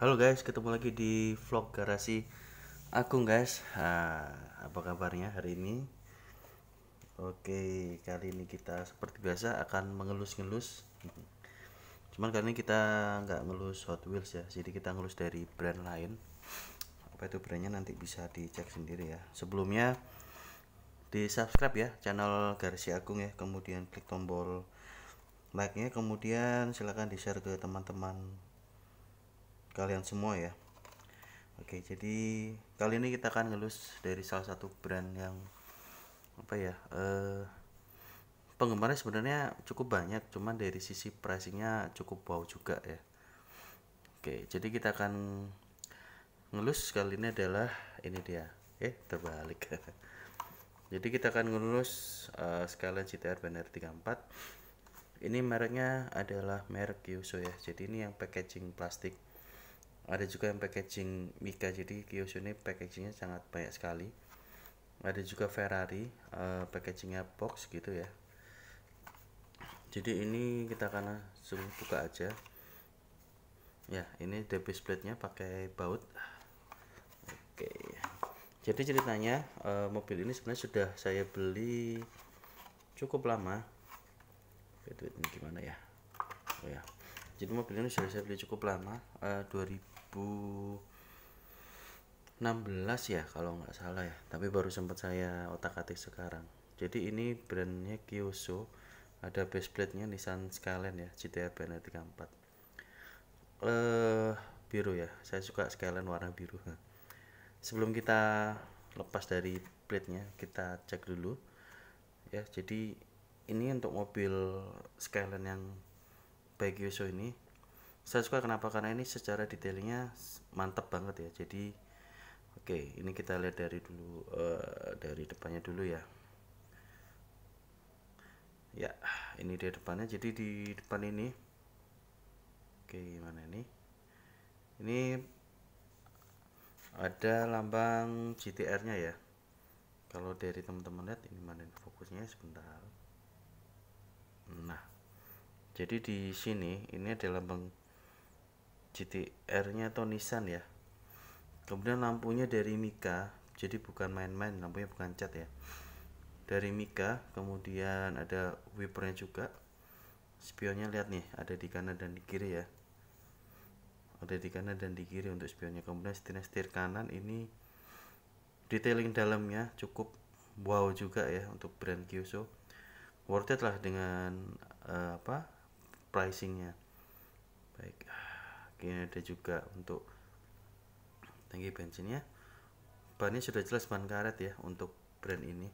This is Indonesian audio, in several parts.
Halo guys, ketemu lagi di vlog garasi Agung guys. Ha, apa kabarnya hari ini? Oke, kali ini kita seperti biasa akan mengelus-ngelus. Cuman kali ini kita nggak ngelus Hot Wheels ya, jadi kita ngelus dari brand lain. Apa itu brandnya nanti bisa dicek sendiri ya. Sebelumnya di subscribe ya channel Garasi Agung ya, kemudian klik tombol like-nya, kemudian silahkan di share ke teman-teman kalian semua ya oke jadi kali ini kita akan ngelus dari salah satu brand yang apa ya eh, penggemarnya sebenarnya cukup banyak cuman dari sisi pricingnya cukup bau juga ya oke jadi kita akan ngelus kali ini adalah ini dia eh terbalik jadi kita akan ngelus uh, sekalian CTR Banner 34 ini mereknya adalah merek Yuso ya jadi ini yang packaging plastik ada juga yang packaging Mika jadi Kyosho ini packagingnya sangat banyak sekali ada juga Ferrari uh, packagingnya box gitu ya jadi ini kita akan langsung buka aja ya ini debis plate nya pakai baut oke jadi ceritanya uh, mobil ini sebenarnya sudah saya beli cukup lama oke, ini gimana ya oh ya jadi mobil ini sudah saya beli cukup lama uh, eh, 2000 2016 ya kalau nggak salah ya tapi baru sempat saya otak-atik sekarang jadi ini brandnya Kyosho ada base plate nya Nissan Skyline ya GTA Benedict 3.4 eh biru ya saya suka Skyline warna biru sebelum kita lepas dari plate nya kita cek dulu ya jadi ini untuk mobil Skyline yang Yusuf ini saya suka kenapa karena ini secara detailnya mantep banget ya jadi oke okay, ini kita lihat dari dulu uh, dari depannya dulu ya ya ini dia depannya jadi di depan ini oke okay, mana ini ini ada lambang GTR nya ya kalau dari teman-teman lihat ini mana ini fokusnya sebentar nah jadi di sini ini ada lambang GTR-nya atau Nissan ya. Kemudian lampunya dari Mika, jadi bukan main-main, lampunya bukan cat ya. Dari Mika, kemudian ada wipernya juga. Spionnya lihat nih, ada di kanan dan di kiri ya. Ada di kanan dan di kiri untuk spionnya. Kemudian setir-setir kanan ini detailing dalamnya cukup wow juga ya untuk brand Kyuso. Worth it lah dengan uh, apa pricingnya. Baik, ini ada juga untuk tangki bensinnya bannya sudah jelas ban karet ya untuk brand ini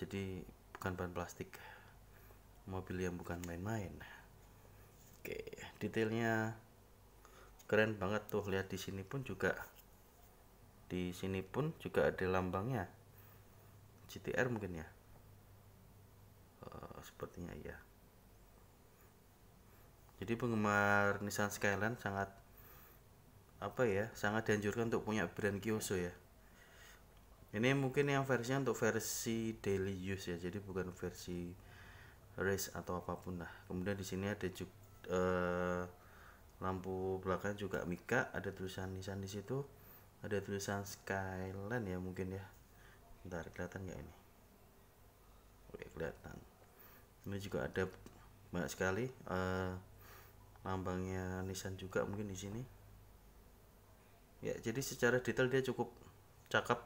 jadi bukan ban plastik mobil yang bukan main-main oke detailnya keren banget tuh lihat di sini pun juga di sini pun juga ada lambangnya CTR mungkin ya uh, sepertinya iya jadi penggemar Nissan Skyline sangat apa ya sangat dianjurkan untuk punya brand Kyoso ya ini mungkin yang versinya untuk versi daily use ya jadi bukan versi race atau apapun lah kemudian di sini ada juga uh, eh, lampu belakang juga Mika ada tulisan Nissan di situ ada tulisan Skyline ya mungkin ya ntar kelihatan nggak ini Oke kelihatan ini juga ada banyak sekali eh, lambangnya Nissan juga mungkin di sini ya jadi secara detail dia cukup cakep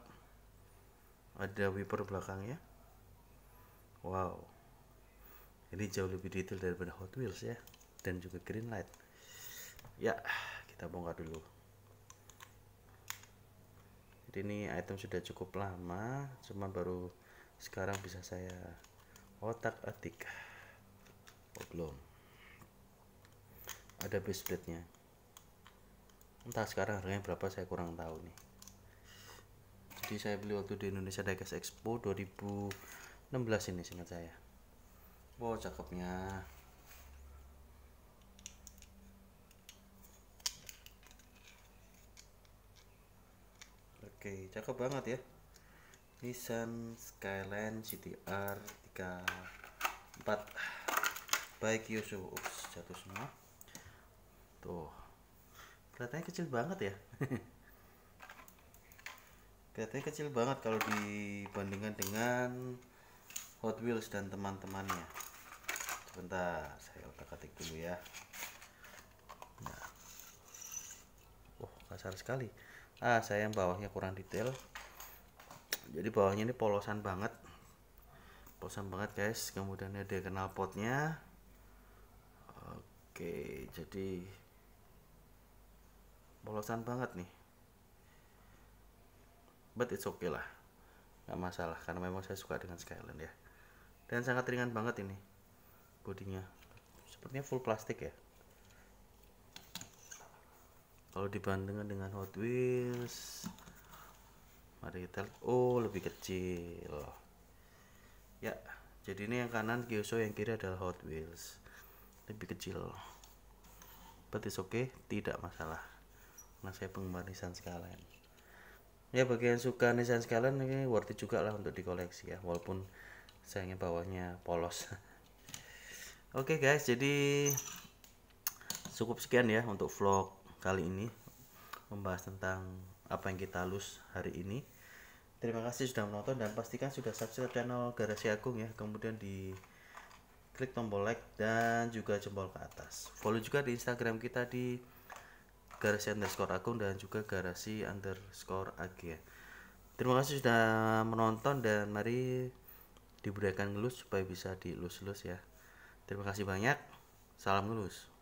ada wiper belakangnya wow ini jauh lebih detail daripada Hot Wheels ya dan juga green light ya kita bongkar dulu jadi ini item sudah cukup lama cuma baru sekarang bisa saya otak atik oh belum ada base plate-nya entah sekarang harganya berapa saya kurang tahu nih jadi saya beli waktu di Indonesia Diecast Expo 2016 ini seingat saya wow cakepnya Oke, cakep banget ya. Nissan Skyline CTR 34 baik Yusuf Ups, jatuh semua tuh kelihatannya kecil banget ya kelihatannya kecil banget kalau dibandingkan dengan Hot Wheels dan teman-temannya sebentar saya otak-atik dulu ya nah. oh kasar sekali ah saya yang bawahnya kurang detail jadi bawahnya ini polosan banget polosan banget guys kemudian ada knalpotnya oke jadi Polosan banget nih but it's okay lah gak masalah karena memang saya suka dengan Skyland ya dan sangat ringan banget ini bodinya sepertinya full plastik ya kalau dibandingkan dengan Hot Wheels mari kita oh lebih kecil ya jadi ini yang kanan Kyosho yang kiri adalah Hot Wheels lebih kecil but it's okay tidak masalah nah saya penggemar Nissan Skyline ya bagian suka Nissan Skyline ini worth it juga lah untuk dikoleksi ya walaupun sayangnya bawahnya polos oke okay guys jadi cukup sekian ya untuk vlog kali ini membahas tentang apa yang kita lus hari ini terima kasih sudah menonton dan pastikan sudah subscribe channel Garasi Agung ya kemudian di klik tombol like dan juga jempol ke atas follow juga di instagram kita di garasi underscore akun dan juga garasi underscore ag ya. terima kasih sudah menonton dan mari diberikan lulus supaya bisa dielus lulus ya terima kasih banyak salam lulus.